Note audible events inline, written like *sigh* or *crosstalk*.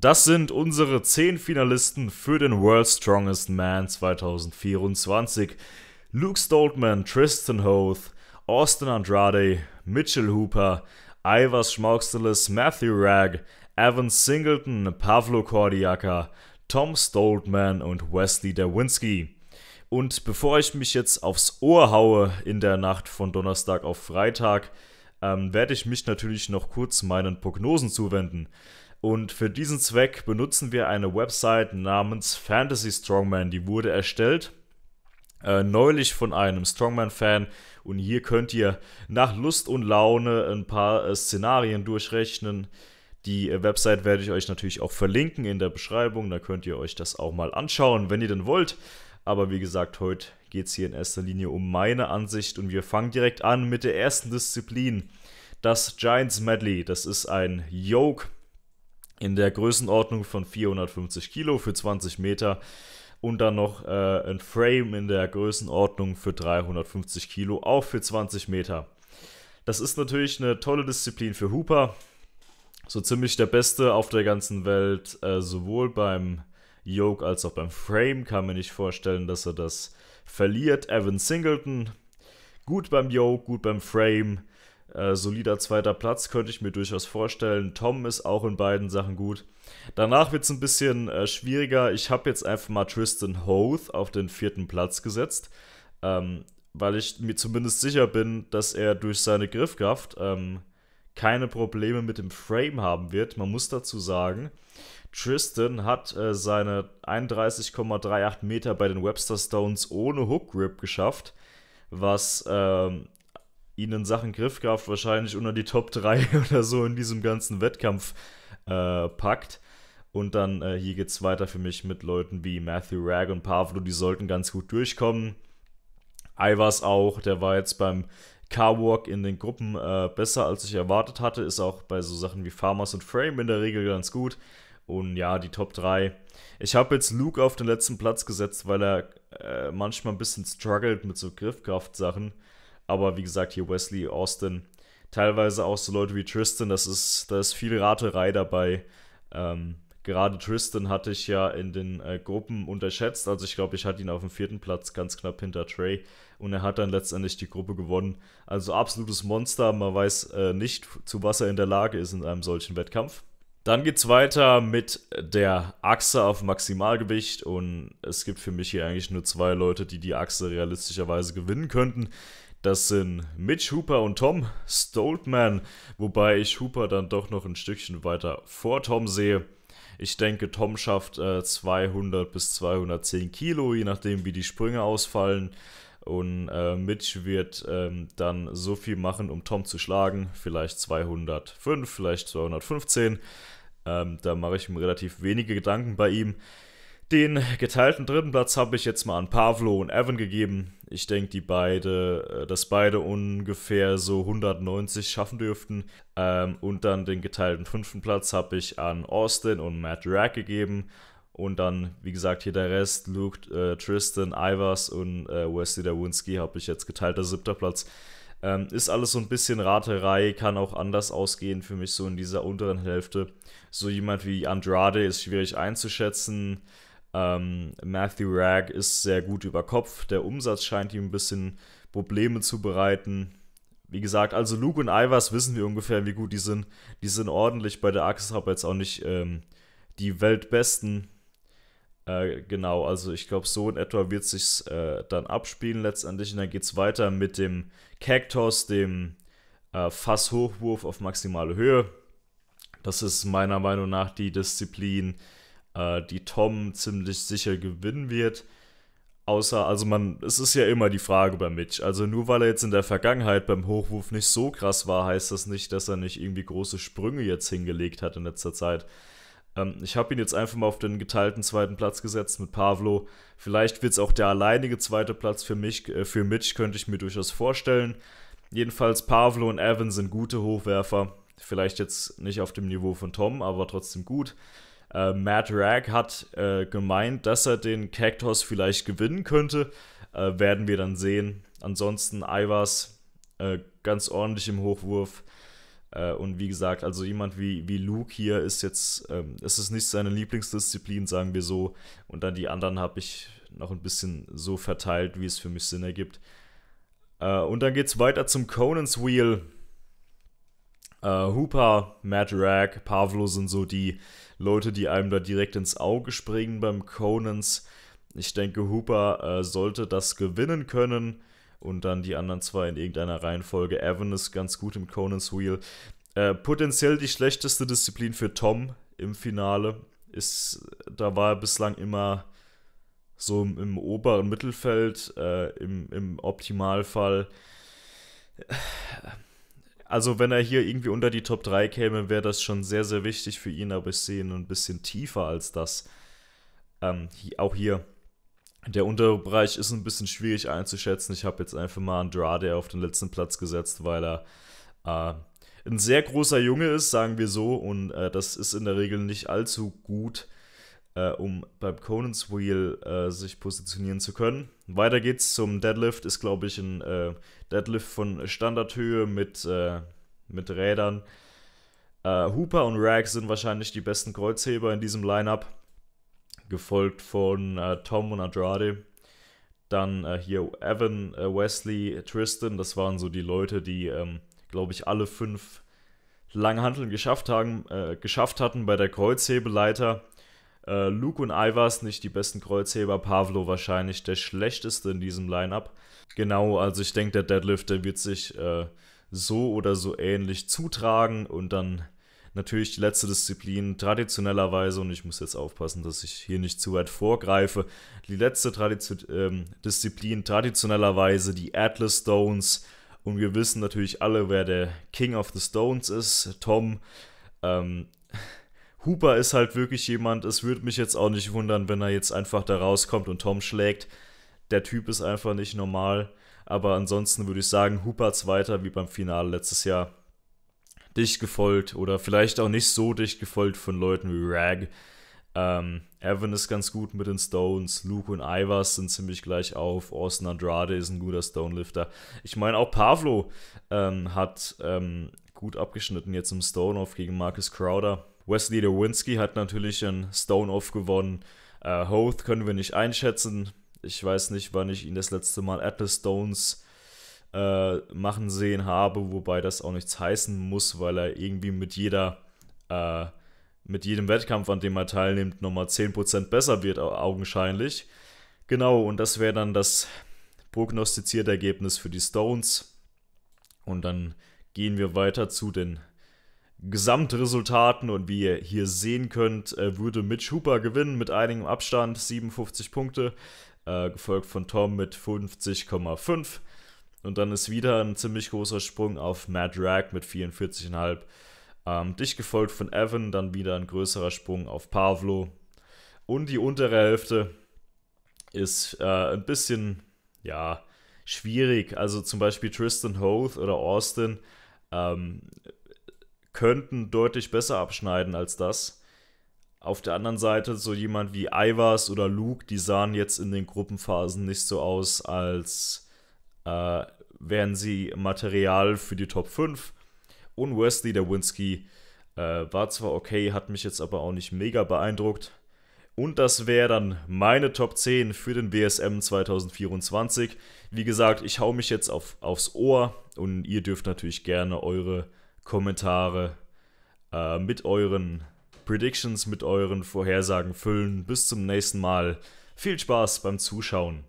Das sind unsere 10 Finalisten für den World's Strongest Man 2024. Luke Stoltman, Tristan Hoth, Austin Andrade, Mitchell Hooper, Ivas Schmauksteles, Matthew Ragg, Evan Singleton, Pavlo Kordiaka, Tom Stoltman und Wesley Derwinski. Und bevor ich mich jetzt aufs Ohr haue in der Nacht von Donnerstag auf Freitag, ähm, werde ich mich natürlich noch kurz meinen Prognosen zuwenden. Und für diesen Zweck benutzen wir eine Website namens Fantasy Strongman. Die wurde erstellt äh, neulich von einem Strongman-Fan. Und hier könnt ihr nach Lust und Laune ein paar äh, Szenarien durchrechnen. Die äh, Website werde ich euch natürlich auch verlinken in der Beschreibung. Da könnt ihr euch das auch mal anschauen, wenn ihr denn wollt. Aber wie gesagt, heute geht es hier in erster Linie um meine Ansicht. Und wir fangen direkt an mit der ersten Disziplin. Das Giants Medley. Das ist ein Yoke in der Größenordnung von 450 Kilo für 20 Meter und dann noch äh, ein Frame in der Größenordnung für 350 Kilo, auch für 20 Meter. Das ist natürlich eine tolle Disziplin für Hooper. So ziemlich der Beste auf der ganzen Welt, äh, sowohl beim Yoke als auch beim Frame. Kann man nicht vorstellen, dass er das verliert. Evan Singleton, gut beim Yoke, gut beim Frame. Äh, solider zweiter Platz könnte ich mir durchaus vorstellen. Tom ist auch in beiden Sachen gut. Danach wird es ein bisschen äh, schwieriger. Ich habe jetzt einfach mal Tristan Hoth auf den vierten Platz gesetzt, ähm, weil ich mir zumindest sicher bin, dass er durch seine Griffkraft ähm, keine Probleme mit dem Frame haben wird. Man muss dazu sagen, Tristan hat äh, seine 31,38 Meter bei den Webster Stones ohne Hook Grip geschafft, was ähm, ihn in Sachen Griffkraft wahrscheinlich unter die Top 3 *laughs* oder so in diesem ganzen Wettkampf äh, packt. Und dann äh, hier es weiter für mich mit Leuten wie Matthew Ragg und Pavlo, die sollten ganz gut durchkommen. Ivers auch, der war jetzt beim Carwalk in den Gruppen äh, besser, als ich erwartet hatte. Ist auch bei so Sachen wie Farmers und Frame in der Regel ganz gut. Und ja, die Top 3. Ich habe jetzt Luke auf den letzten Platz gesetzt, weil er äh, manchmal ein bisschen struggelt mit so Griffkraft-Sachen. Aber wie gesagt, hier Wesley, Austin, teilweise auch so Leute wie Tristan, das ist, da ist viel Raterei dabei. Ähm, gerade Tristan hatte ich ja in den äh, Gruppen unterschätzt. Also ich glaube, ich hatte ihn auf dem vierten Platz ganz knapp hinter Trey und er hat dann letztendlich die Gruppe gewonnen. Also absolutes Monster, man weiß äh, nicht, zu was er in der Lage ist in einem solchen Wettkampf. Dann geht es weiter mit der Achse auf Maximalgewicht und es gibt für mich hier eigentlich nur zwei Leute, die die Achse realistischerweise gewinnen könnten. Das sind Mitch Hooper und Tom Stoltman, wobei ich Hooper dann doch noch ein Stückchen weiter vor Tom sehe. Ich denke, Tom schafft äh, 200 bis 210 Kilo, je nachdem, wie die Sprünge ausfallen. Und äh, Mitch wird ähm, dann so viel machen, um Tom zu schlagen. Vielleicht 205, vielleicht 215. Ähm, da mache ich mir relativ wenige Gedanken bei ihm. Den geteilten dritten Platz habe ich jetzt mal an Pavlo und Evan gegeben. Ich denke, die beide, äh, dass beide ungefähr so 190 schaffen dürften. Ähm, und dann den geteilten fünften Platz habe ich an Austin und Matt Rack gegeben. Und dann, wie gesagt, hier der Rest, Luke, äh, Tristan, Ivers und äh, Wesley Dawinski habe ich jetzt geteilter siebter Platz. Ähm, ist alles so ein bisschen Raterei, kann auch anders ausgehen für mich so in dieser unteren Hälfte. So jemand wie Andrade ist schwierig einzuschätzen. Ähm, Matthew Ragg ist sehr gut über Kopf. Der Umsatz scheint ihm ein bisschen Probleme zu bereiten. Wie gesagt, also Luke und Ivers wissen wir ungefähr, wie gut die sind. Die sind ordentlich bei der Axis, aber jetzt auch nicht ähm, die Weltbesten. Äh, genau, also ich glaube, so in etwa wird sich's äh, dann abspielen letztendlich. Und dann geht es weiter mit dem Cactus, dem äh, Fasshochwurf auf maximale Höhe. Das ist meiner Meinung nach die Disziplin, äh, die Tom ziemlich sicher gewinnen wird. Außer, also man, es ist ja immer die Frage bei Mitch. Also nur weil er jetzt in der Vergangenheit beim Hochwurf nicht so krass war, heißt das nicht, dass er nicht irgendwie große Sprünge jetzt hingelegt hat in letzter Zeit. Ähm, ich habe ihn jetzt einfach mal auf den geteilten zweiten Platz gesetzt mit Pavlo. Vielleicht wird es auch der alleinige zweite Platz für mich, äh, für Mitch könnte ich mir durchaus vorstellen. Jedenfalls Pavlo und Evan sind gute Hochwerfer. Vielleicht jetzt nicht auf dem Niveau von Tom, aber trotzdem gut. Äh, Matt Rag hat äh, gemeint, dass er den Cactus vielleicht gewinnen könnte. Äh, werden wir dann sehen. Ansonsten Ivers äh, ganz ordentlich im Hochwurf. Äh, und wie gesagt, also jemand wie, wie Luke hier ist jetzt, ähm, ist es nicht seine Lieblingsdisziplin, sagen wir so. Und dann die anderen habe ich noch ein bisschen so verteilt, wie es für mich Sinn ergibt. Äh, und dann geht es weiter zum Conan's Wheel. Uh, Hooper, Matt Rag, Pavlo sind so die Leute, die einem da direkt ins Auge springen beim Conans. Ich denke, Hooper uh, sollte das gewinnen können und dann die anderen zwei in irgendeiner Reihenfolge. Evan ist ganz gut im Conans Wheel. Uh, potenziell die schlechteste Disziplin für Tom im Finale ist, da war er bislang immer so im, im oberen Mittelfeld, im, im Optimalfall also, wenn er hier irgendwie unter die Top 3 käme, wäre das schon sehr, sehr wichtig für ihn, aber ich sehe ihn ein bisschen tiefer als das. Ähm, auch hier, der untere Bereich ist ein bisschen schwierig einzuschätzen. Ich habe jetzt einfach mal Andrade auf den letzten Platz gesetzt, weil er äh, ein sehr großer Junge ist, sagen wir so, und äh, das ist in der Regel nicht allzu gut, äh, um beim Conan's Wheel äh, sich positionieren zu können. Weiter geht's zum Deadlift. Ist, glaube ich, ein äh, Deadlift von Standardhöhe mit, äh, mit Rädern. Äh, Hooper und Rag sind wahrscheinlich die besten Kreuzheber in diesem Lineup. Gefolgt von äh, Tom und Andrade. Dann äh, hier Evan, äh, Wesley, Tristan. Das waren so die Leute, die, ähm, glaube ich, alle fünf Langhanteln geschafft, haben, geschafft hatten bei der Kreuzhebeleiter. Äh, Luke und Ivers nicht die besten Kreuzheber, Pavlo wahrscheinlich der schlechteste in diesem Lineup. Genau, also ich denke, der Deadlift, der wird sich äh, so oder so ähnlich zutragen und dann natürlich die letzte Disziplin traditionellerweise, und ich muss jetzt aufpassen, dass ich hier nicht zu weit vorgreife, die letzte Tradiz ähm, Disziplin traditionellerweise die Atlas Stones. Und wir wissen natürlich alle, wer der King of the Stones ist, Tom. Ähm, Hooper ist halt wirklich jemand, es würde mich jetzt auch nicht wundern, wenn er jetzt einfach da rauskommt und Tom schlägt. Der Typ ist einfach nicht normal. Aber ansonsten würde ich sagen, Hooper zweiter wie beim Finale letztes Jahr. Dicht gefolgt oder vielleicht auch nicht so dicht gefolgt von Leuten wie Rag. Ähm, Evan ist ganz gut mit den Stones, Luke und Ivers sind ziemlich gleich auf, Austin Andrade ist ein guter Stonelifter. Ich meine, auch Pavlo ähm, hat ähm, gut abgeschnitten jetzt im Stone-Off gegen Marcus Crowder Wesley Lewinsky hat natürlich in Stone-Off gewonnen. Äh, Hoth können wir nicht einschätzen. Ich weiß nicht, wann ich ihn das letzte Mal Atlas Stones äh, machen sehen habe, wobei das auch nichts heißen muss, weil er irgendwie mit jeder, äh, mit jedem Wettkampf, an dem er teilnimmt, nochmal 10% besser wird, augenscheinlich. Genau, und das wäre dann das prognostizierte Ergebnis für die Stones. Und dann gehen wir weiter zu den Gesamtresultaten und wie ihr hier sehen könnt, äh, würde Mitch Hooper gewinnen mit einigem Abstand, 57 Punkte, äh, gefolgt von Tom mit 50,5. Und dann ist wieder ein ziemlich großer Sprung auf Matt Rag mit 44,5. Ähm, dich gefolgt von Evan, dann wieder ein größerer Sprung auf Pavlo. Und die untere Hälfte ist äh, ein bisschen, ja, schwierig. Also zum Beispiel Tristan Hoth oder Austin ähm, könnten deutlich besser abschneiden als das. Auf der anderen Seite, so jemand wie Ivers oder Luke, die sahen jetzt in den Gruppenphasen nicht so aus, als äh, wären sie Material für die Top 5. Und Wesley Derwinski äh, war zwar okay, hat mich jetzt aber auch nicht mega beeindruckt. Und das wäre dann meine Top 10 für den WSM 2024. Wie gesagt, ich hau mich jetzt auf, aufs Ohr und ihr dürft natürlich gerne eure Kommentare äh, mit euren Predictions, mit euren Vorhersagen füllen. Bis zum nächsten Mal. Viel Spaß beim Zuschauen.